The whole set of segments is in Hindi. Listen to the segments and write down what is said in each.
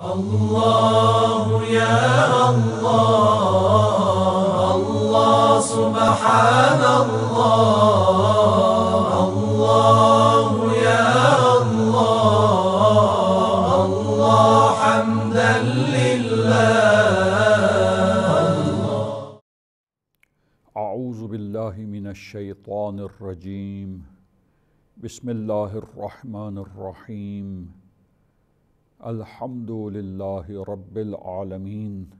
الله يا الله الله سبحان الله الله يا الله الله حمدا لله أعوذ بالله من الشيطان الرجيم بسم الله الرحمن الرحيم الحمد لله رب العالمين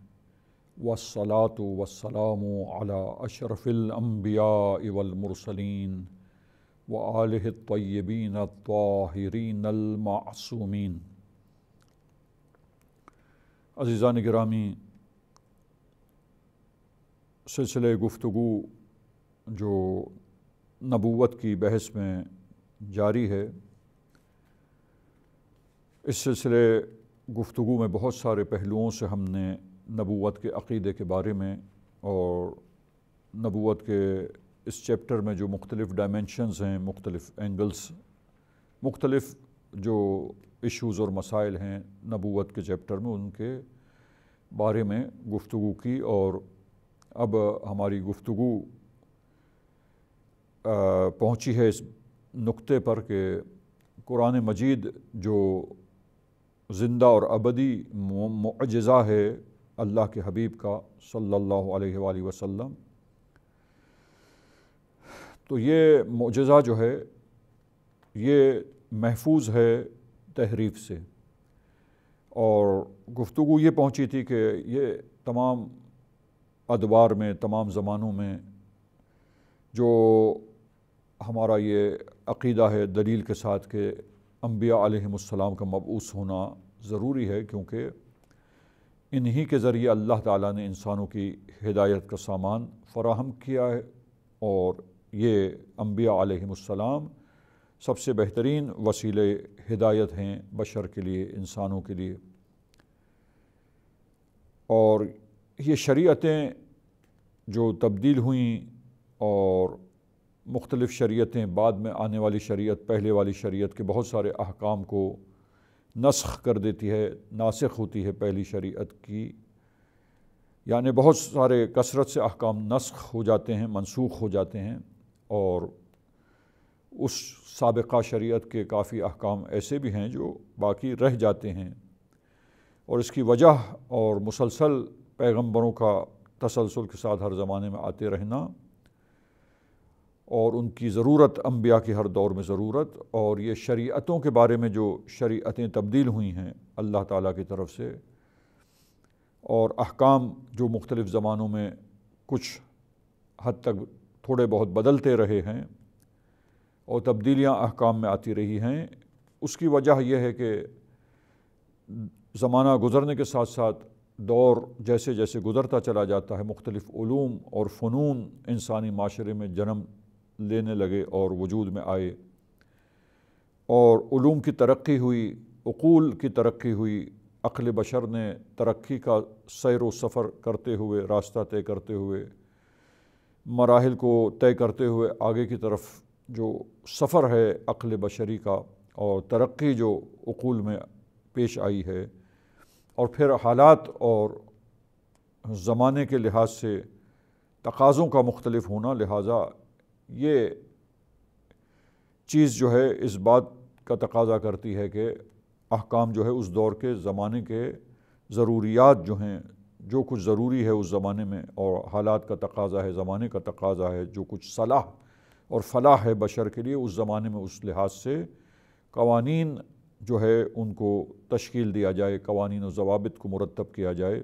والصلاة والسلام على أشرف الأنبياء والمرسلين وآله الطيبين الطاهرين المعصومين अजीज़ान ग्रामी सिलसिले गुफ्तु जो नबूत की बहस में जारी है इस सिलसिले गुफ्तु में बहुत सारे पहलुओं से हमने नबूत के अक़ीदे के बारे में और नबूत के इस चैप्टर में जो मुख्तलिफ़ डायमेंशनस हैं मुख्तलिफ़ एंगल्स मुख्तलिफ़ जो इश्यूज़ और मसाइल हैं नबूत के चैप्टर में उनके बारे में गुफ्तु की और अब हमारी गुफ्तु पहुँची है इस नुक्ते पर कि कुरान मजीद जो ज़िंदा और अबदी मुजज़ा है अल्लाह के हबीब का सल्लल्लाहु अलैहि वसल्लम तो ये मुजज़ा जो है ये महफूज है तहरीफ से और गुफ्तु ये पहुँची थी कि ये तमाम अदवार में तमाम ज़मानों में जो हमारा ये अकीदा है दलील के साथ के अम्बिया का मबूस होना ज़रूरी है क्योंकि इन्हीं के ज़रिए अल्लाह ताला ने इंसानों की हिदायत का सामान फ़राहम किया है और ये अम्बिया सबसे बेहतरीन वसीले हिदायत हैं बशर के लिए इंसानों के लिए और ये शरीयतें जो तब्दील हुई और मुख्तलिफ़ शरीतें बाद में आने वाली शरीयत पहले वाली शरीयत के बहुत सारे अहकाम को नस्ख कर देती है नासिक होती है पहली शरीयत की यानी बहुत सारे कसरत से अहकाम नस्ख हो जाते हैं मनसूख हो जाते हैं और उस सबका शरीयत के काफ़ी अहकाम ऐसे भी हैं जो बाकी रह जाते हैं और इसकी वजह और मुसलसल पैगम्बरों का तसलसल के साथ हर ज़माने में आते रहना और उनकी ज़रूरत अम्बिया के हर दौर में ज़रूरत और ये शरीयतों के बारे में जो शरीयतें तब्दील हुई हैं अल्लाह ताला की तरफ से और अहकाम जो मुख्तलिफ़ ज़मानों में कुछ हद तक थोड़े बहुत बदलते रहे हैं और तब्दीलियाँ अहकाम में आती रही हैं उसकी वजह यह है कि ज़माना गुज़रने के साथ साथ दौर जैसे जैसे गुज़रता चला जाता है मुख्तलिफ़ूम और फ़नून इंसानी माशरे में जन्म लेने लगे और वजूद में आए और ूम की तरक्की हुई अकूल की तरक्की हुई अक्ल बशर ने तरक्की का सैर व सफ़र करते हुए रास्ता तय करते हुए मराहल को तय करते हुए आगे की तरफ जो सफ़र है अक्ल बशरी का और तरक्की जो अकूल में पेश आई है और फिर हालात और ज़माने के लिहाज से तकाज़ों का मुख्तलफ होना लिहाजा ये चीज़ जो है इस बात का तकाजा करती है कि अहकाम जो है उस दौर के ज़माने के ज़रूरियात जो हैं जो कुछ ज़रूरी है उस ज़माने में और हालात का तकाजा है ज़माने का तकाजा है जो कुछ सलाह और फलाह है बशर के लिए उस ज़माने में उस लिहाज से कवानीन जो है उनको तश्कील दिया जाए कवानीन और जवाबित को मुरतब किया जाए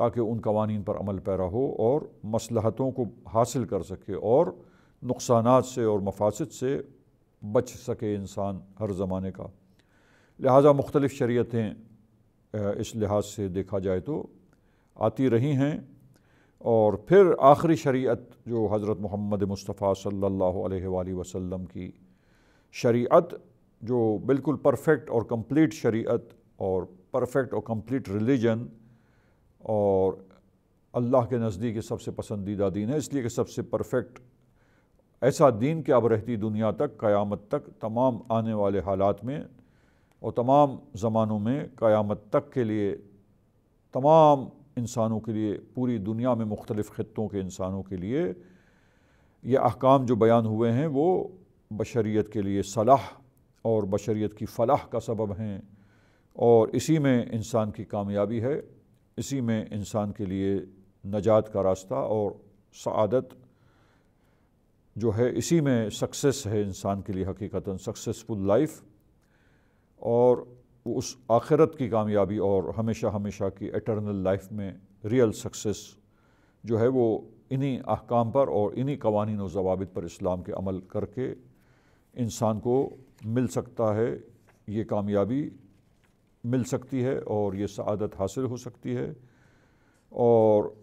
ताकि उन कवानीन पर अमल पैरा हो और मसलहतों को हासिल कर सके और नुकसान से और मफासद से बच सके इंसान हर ज़माने का लिहाजा मुख्तलिफ़ शरीतें इस लिहाज से देखा जाए तो आती रही हैं और फिर आखिरी शरीत जो हज़रत मोहम्मद मुस्तफ़ा सल्लल्लाहु अलैहि वसल्लम की शरीत जो बिल्कुल परफेक्ट और कंप्लीट शरीत और परफेक्ट और कंप्लीट रिलीजन और अल्लाह के नज़दीक सबसे पसंदीदा दीन है इसलिए कि सबसे परफेक्ट ऐसा दीन के अब रहती दुनिया तक क़यामत तक तमाम आने वाले हालात में और तमाम ज़मानों में क़यामत तक के लिए तमाम इंसानों के लिए पूरी दुनिया में मुख्तलिफ़ ख़त्ों के इंसानों के लिए ये अहकाम जो बयान हुए हैं वो बशरीत के लिए सलाह और बशरीत की फलाह का सबब हैं और इसी में इंसान की कामयाबी है इसी में इंसान के लिए नजात का रास्ता और सआदत जो है इसी में सक्सेस है इंसान के लिए हकीकता सक्सेसफुल लाइफ और उस आखिरत की कामयाबी और हमेशा हमेशा की एटर्नल लाइफ में रियल सक्सेस जो है वो इन्हीं अहकाम पर और इन्हीं कवानीन और जवाब पर इस्लाम के अमल करके इंसान को मिल सकता है ये कामयाबी मिल सकती है और ये सआदत हासिल हो सकती है और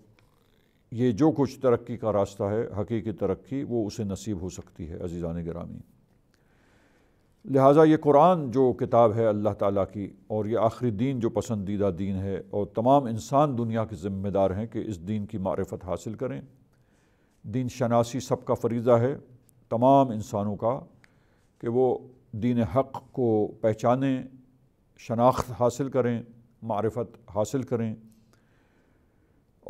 ये जो कुछ तरक्की का रास्ता है हकीकी तरक्की वो उसे नसीब हो सकती है अजीज़ान ग्रामी लिहाजा ये कुरान जो किताब है अल्लाह ताला की और ये आखिरी दीन जो पसंदीदा दीन है और तमाम इंसान दुनिया के ज़िम्मेदार हैं कि इस दीन की मारफत हासिल करें दीन शनासी सब का फरीज़ा है तमाम इंसानों का कि वो दीन हक़ को पहचानें शनाख्त हासिल करें मारफत हासिल करें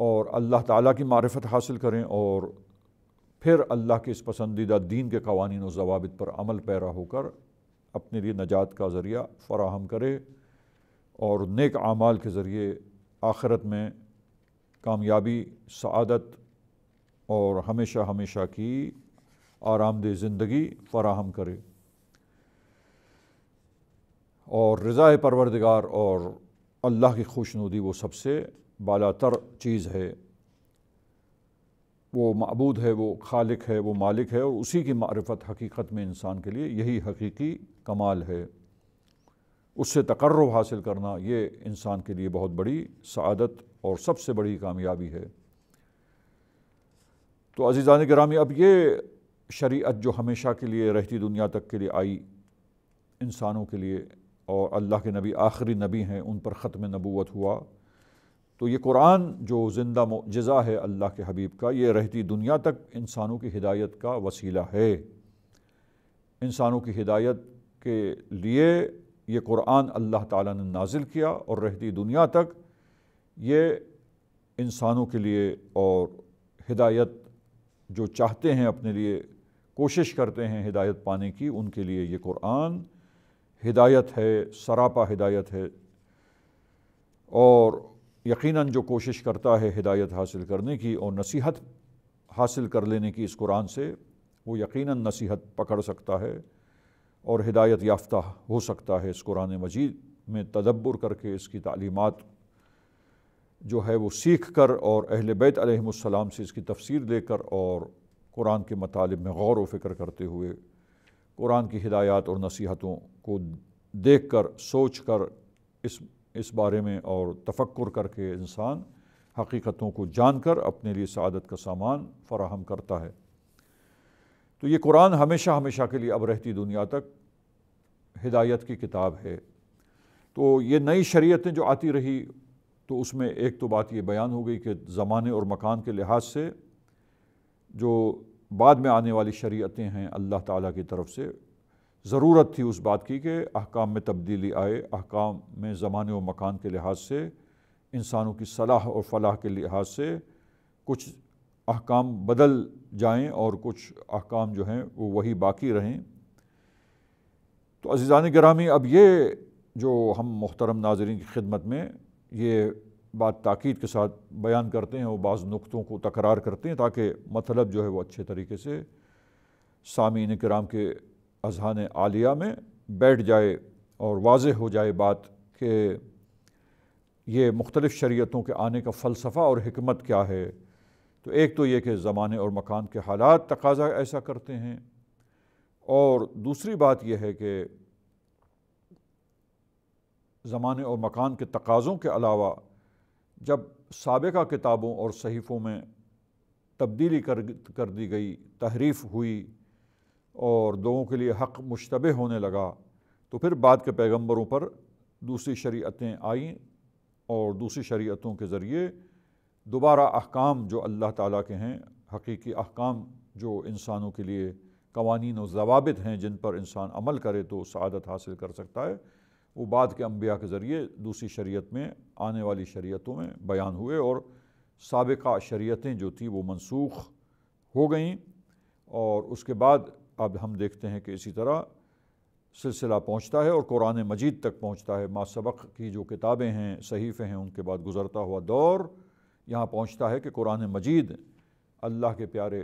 और अल्लाह ताला की मारफत हासिल करें और फिर अल्लाह के इस पसंदीदा दीन के कवानीन और जवाबित पर अमल पैरा होकर अपने लिए नजात का ज़रिया फ़राहम करे और नेक आमाल के ज़रिए आखिरत में कामयाबी सआदत और हमेशा हमेशा की आरामदेह ज़िंदगी फ़राहम करे और रज़ाए परवरदिगार और अल्लाह की खुशनुदी वो सबसे बालातर चीज़ है वो मबूद है वो खालिक है वो मालिक है और उसी की मारफत हकीकत में इंसान के लिए यही हकीकी कमाल है उससे तकर्रब हासिल करना ये इंसान के लिए बहुत बड़ी सदत और सबसे बड़ी कामयाबी है तो अजीज़ान ग्रामी अब ये शरीत जो हमेशा के लिए रहती दुनिया तक के लिए आई इंसानों के लिए और अल्लाह के नबी आखिरी नबी हैं उन पर ख़त्म नबूत हुआ तो ये कुरान जो ज़िंदा जजा है अल्लाह के हबीब का ये रहती दुनिया तक इंसानों की हिदायत का वसीला है इंसानों की हिदायत के लिए ये कुरान अल्लाह ताला ने नाजिल किया और रहती दुनिया तक ये इंसानों के लिए और हिदायत जो चाहते हैं अपने लिए कोशिश करते हैं हिदायत पाने की उनके लिए ये कुरान हिदायत है सरापा हिदायत है और यकीनन जो कोशिश करता है हिदायत हासिल करने की और नसीहत हासिल कर लेने की इस कुरान से वो यकीनन नसीहत पकड़ सकता है और हिदायत याफ्ता हो सकता है इस कुरान मजीद में तदब्बर करके इसकी तालीमत जो है वो सीख कर और अहल बैत से इसकी तफसीर लेकर और कुरान के मतालब में गौर व फिक्र करते हुए कुरान की हिदायत और नसीहतों को देख कर सोच कर इस इस बारे में और तफक्र करके इंसान हकीकतों को जानकर अपने लिए सआदत का सामान फराहम करता है तो ये कुरान हमेशा हमेशा के लिए अब रहती दुनिया तक हिदायत की किताब है तो ये नई शरीयतें जो आती रही तो उसमें एक तो बात ये बयान हो गई कि ज़माने और मकान के लिहाज से जो बाद में आने वाली शरीयतें हैं अल्लाह ताला की तरफ से ज़रूरत थी उस बात की कि अहकाम में तब्दीली आए अहकाम में ज़माने व मकान के लिहाज से इंसानों की सलाह और फलाह के लिहाज से कुछ अहकाम बदल जाएं और कुछ अहकाम जो हैं वो वही बाकी रहें तो अजीज़ान ग्रामी अब ये जो हम मोहतरम नाजरन की खिदमत में ये बात ताक़द के साथ बयान करते हैं और बाज़ नुकतों को तकरार करते हैं ताकि मतलब जो है वो अच्छे तरीके से सामीन कराम के अजहान आलिया में बैठ जाए और वाज हो जाए बात कि ये मुख्तलिफ़ शरीतों के आने का फ़लसफ़ा और हमत क्या है तो एक तो ये कि ज़माने और मकान के हालात तकाजा ऐसा करते हैं और दूसरी बात यह है कि ज़माने और मकान के तकाज़ों के अलावा जब सबका किताबों और सहीफ़ों में तब्दीली कर कर दी गई तहरीफ़ हुई और लोगों के लिए हक़ मुशतब होने लगा तो फिर बाद के पैगम्बरों पर दूसरी शरीतें आईं और दूसरी शरीतों के ज़रिए दोबारा अहकाम जो अल्लाह ताला के हैं हकीकी अहकाम जो इंसानों के लिए कवानीन और जवाबित हैं जिन पर इंसान अमल करे तो शादत हासिल कर सकता है वो बाद के अम्बिया के ज़रिए दूसरी शरीयत में आने वाली शरीयतों में बयान हुए और सबका शरीतें जो थी वो मनसूख हो गई और उसके बाद अब हम देखते हैं कि इसी तरह सिलसिला पहुँचता है और कुरान मजीद तक पहुँचता है माँ सबक की जो किताबें हैं सहीफ़े हैं उनके बाद गुज़रता हुआ दौर यहाँ पहुँचता है कि कुरान मजीद अल्लाह के प्यारे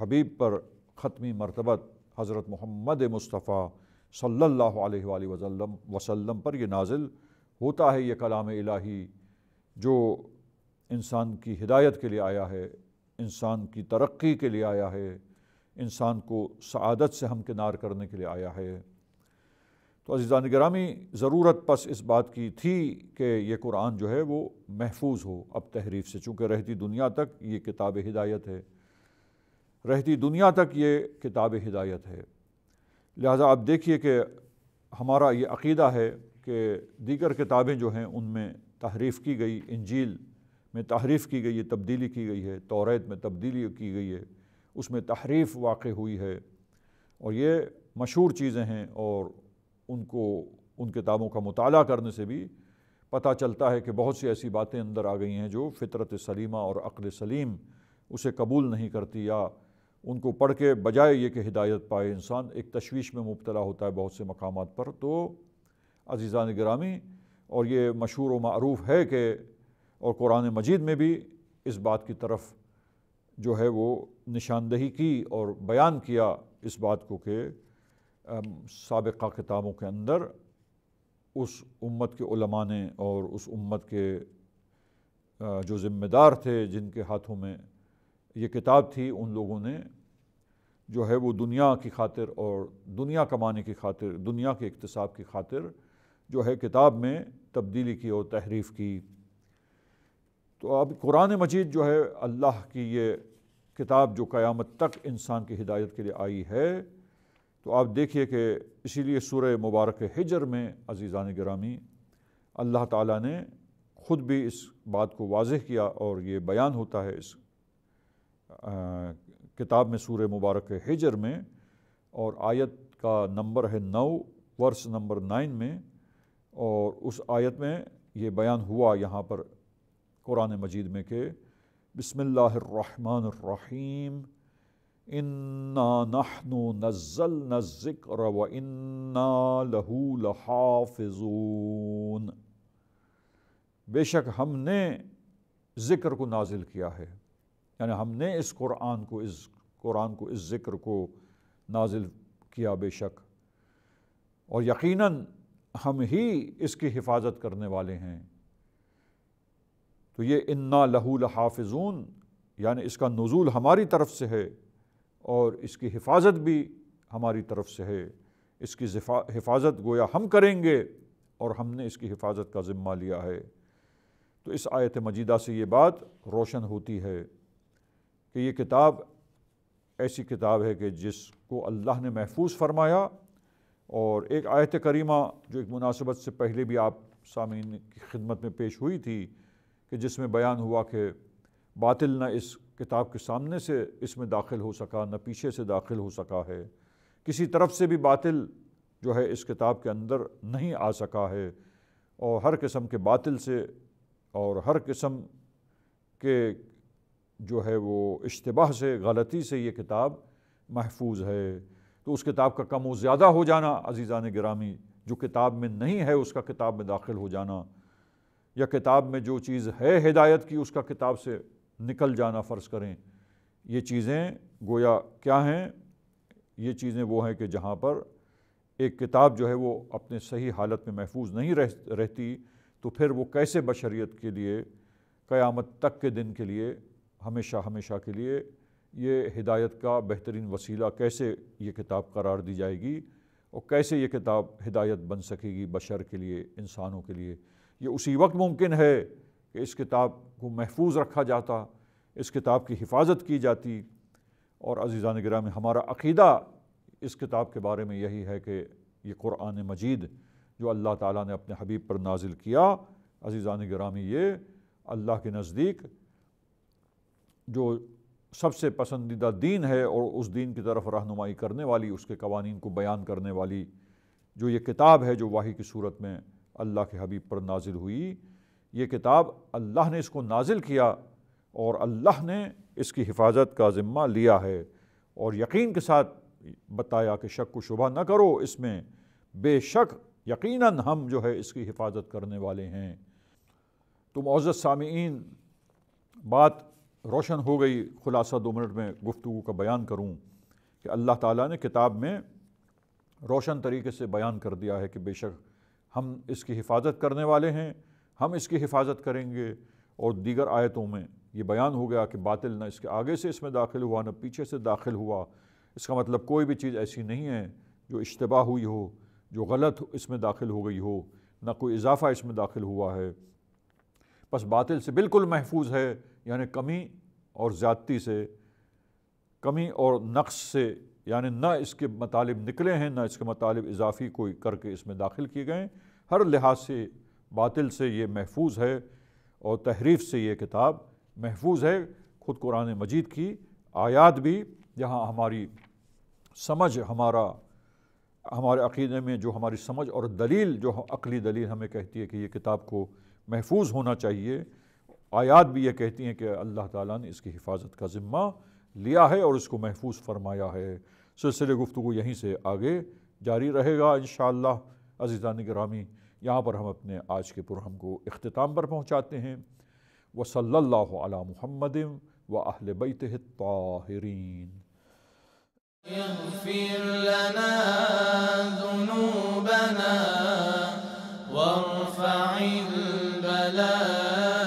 हबीब पर ख़त्मी मरतबत हज़रत मोहम्मद मुस्तफ़ा सल्ला वसम वसल्लम पर यह नाजिल होता है ये कलाम इलाही जो इंसान की हिदायत के लिए आया है इंसान की तरक्की के लिए आया है इंसान को सआदत से हमकिनार करने के लिए आया है तो अजीज़ान ग्रामी ज़रूरत पस इस बात की थी कि यह कुरान जो है वो महफूज हो अब तहरीफ से चूँकि रहती दुनिया तक ये किताब हिदायत है रहती दुनिया तक ये किताब हिदायत है लिहाजा आप देखिए कि हमारा ये अकीदा है कि दीगर किताबें जो हैं उनमें तहरीफ़ की गई इंजील में तहरीफ़ की गई है तब्दीली की गई है तौरत में तब्दीली की गई है उसमें तहरीफ वाक़ हुई है और ये मशहूर चीज़ें हैं और उनको उन किताबों का मताल करने से भी पता चलता है कि बहुत सी ऐसी बातें अंदर आ गई हैं जो फितरत सलीमा और अकल सलीम उसे कबूल नहीं करती या उनको पढ़ के बजाय ये कि हिदायत पाए इंसान एक तशवीश में मुबतला होता है बहुत से मकाम पर तो अजीज़ान ग्रामी और ये मशहूर व मरूफ है कि और कुरान मजीद में भी इस बात की तरफ जो है वो निशानदही की और बयान किया इस बात को कि सबक़ा किताबों के अंदर उस उम्मत के उलमा ने और उस उम्मत के जो ज़िम्मेदार थे जिनके हाथों में ये किताब थी उन लोगों ने जो है वो दुनिया की खातिर और दुनिया कमाने की खातिर दुनिया के इकतसाब की खातिर जो है किताब में तब्दीली की और तहरीफ़ की तो अब कुरान मजीद जो है अल्लाह की ये किताब जो क़यामत तक इंसान की हिदायत के लिए आई है तो आप देखिए कि इसीलिए सूर मुबारक हिजर में अजीज़ान ग्रामी अल्लाह ताला ने ख़ुद भी इस बात को वाजह किया और ये बयान होता है इस आ, किताब में सूर मुबारक हिजर में और आयत का नंबर है नौ वर्ष नंबर नाइन में और उस आयत में ये बयान हुआ यहाँ पर कुरान मजीद में के बसमीम इन्ना नहनु नज़ल नज़िक्र व इन्ना लहू लहाफिजून बेशक हमने ज़िक्र को नाजिल किया है यानी हमने इस कुरान को इस कुरान को इस ज़िक्र को नाजिल किया बेशक और यकीनन हम ही इसकी हिफाजत करने वाले हैं तो ये इन्ना लहूल हाफिजून यानि इसका नज़ुल हमारी तरफ से है और इसकी हिफाजत भी हमारी तरफ से है इसकी हिफाजत गोया हम करेंगे और हमने इसकी हिफाजत का ज़िम्मा लिया है तो इस आयत मजीदा से ये बात रोशन होती है कि ये किताब ऐसी किताब है कि जिसको अल्लाह ने महफूज फरमाया और एक आयत करीमा जो एक मुनासिबत से पहले भी आप सामीन की खिदमत में पेश हुई थी कि जिसमें बयान हुआ कि बातिल न इस किताब के सामने से इसमें दाखिल हो सका न पीछे से दाखिल हो सका है किसी तरफ से भी बातिल जो है इस किताब के अंदर नहीं आ सका है और हर किस्म के बातिल से और हर किस्म के जो है वो इश्तबा से गलती से ये किताब महफूज है तो उस किताब का कम व ज़्यादा हो जाना ने ग्रामी जो किताब में नहीं है उसका किताब में दाखिल हो जाना या किताब में जो चीज़ है हिदायत की उसका किताब से निकल जाना फ़र्ज़ करें ये चीज़ें गोया क्या हैं ये चीज़ें वो हैं कि जहाँ पर एक किताब जो है वो अपने सही हालत में महफूज नहीं रह रहती तो फिर वो कैसे बशरीत के लिए क़यामत तक के दिन के लिए हमेशा हमेशा के लिए ये हिदायत का बेहतरीन वसीला कैसे ये किताब करार दी जाएगी और कैसे ये किताब हिदायत बन सकेगी बशर के लिए इंसानों के लिए ये उसी वक्त मुमकिन है कि इस किताब को महफूज रखा जाता इस किताब की हिफाजत की जाती और अजीज़ान गिरा में हमारा अकीदा इस किताब के बारे में यही है कि ये क़ुरान मजीद जो अल्लाह ताला ने अपने हबीब पर नाजिल किया अजीज़ान गिरामी ये अल्लाह के नज़दीक जो सबसे पसंदीदा दीन है और उस दीन की तरफ रहनुमाई करने वाली उसके कवानीन को बयान करने वाली जो ये किताब है जो वाही की सूरत में अल्लाह के हबीब पर नाजिल हुई ये किताब अल्लाह ने इसको नाजिल किया और अल्लाह ने इसकी हिफाजत का ज़िम्मा लिया है और यकीन के साथ बताया कि शक को शुभा न करो इसमें बेशक यकीनन हम जो है इसकी हिफाजत करने वाले हैं तो मोज़ सामीन बात रोशन हो गई खुलासा दो मिनट में गुफ्तु का बयान करूँ कि अल्लाह ताला ने किताब में रोशन तरीके से बयान कर दिया है कि बेशक हम इसकी हिफाजत करने वाले हैं हम इसकी हिफाजत करेंगे और दीगर आयतों में ये बयान हो गया कि बातिल ना इसके आगे से इसमें दाखिल हुआ ना पीछे से दाखिल हुआ इसका मतलब कोई भी चीज़ ऐसी नहीं है जो इश्तबा हुई हो जो गलत इसमें दाखिल हो गई हो ना कोई इजाफ़ा इसमें दाखिल हुआ है बस बातिल से बिल्कुल महफूज है यानि कमी और ज़्यादती से कमी और नक्स से यानि ना इसके मतालब निकले हैं ना इसके मतलब इजाफ़ी कोई करके इसमें दाखिल किए गए हर लिहाज से बातिल से ये महफूज है और तहरीफ से ये किताब महफूज है ख़ुद कुरान मजीद की आयात भी जहाँ हमारी समझ हमारा हमारे अकीदे में जो हमारी समझ और दलील जो अकली दलील हमें कहती है कि ये किताब को महफूज होना चाहिए आयात भी ये कहती हैं कि अल्लाह ताला ने इसकी हिफाजत का ज़िम्मा लिया है और इसको महफूज फरमाया है सिलसिले गुफ्तु यहीं से आगे जारी रहेगा इन अजीज़ान ग्रामी यहाँ पर हम अपने आज के प्रोग्राम को अख्ताम पर पहुँचाते हैं वसल्ला महमद व अहल बैत ताहरीन يغفر لنا ذنوبنا وارفع البلاء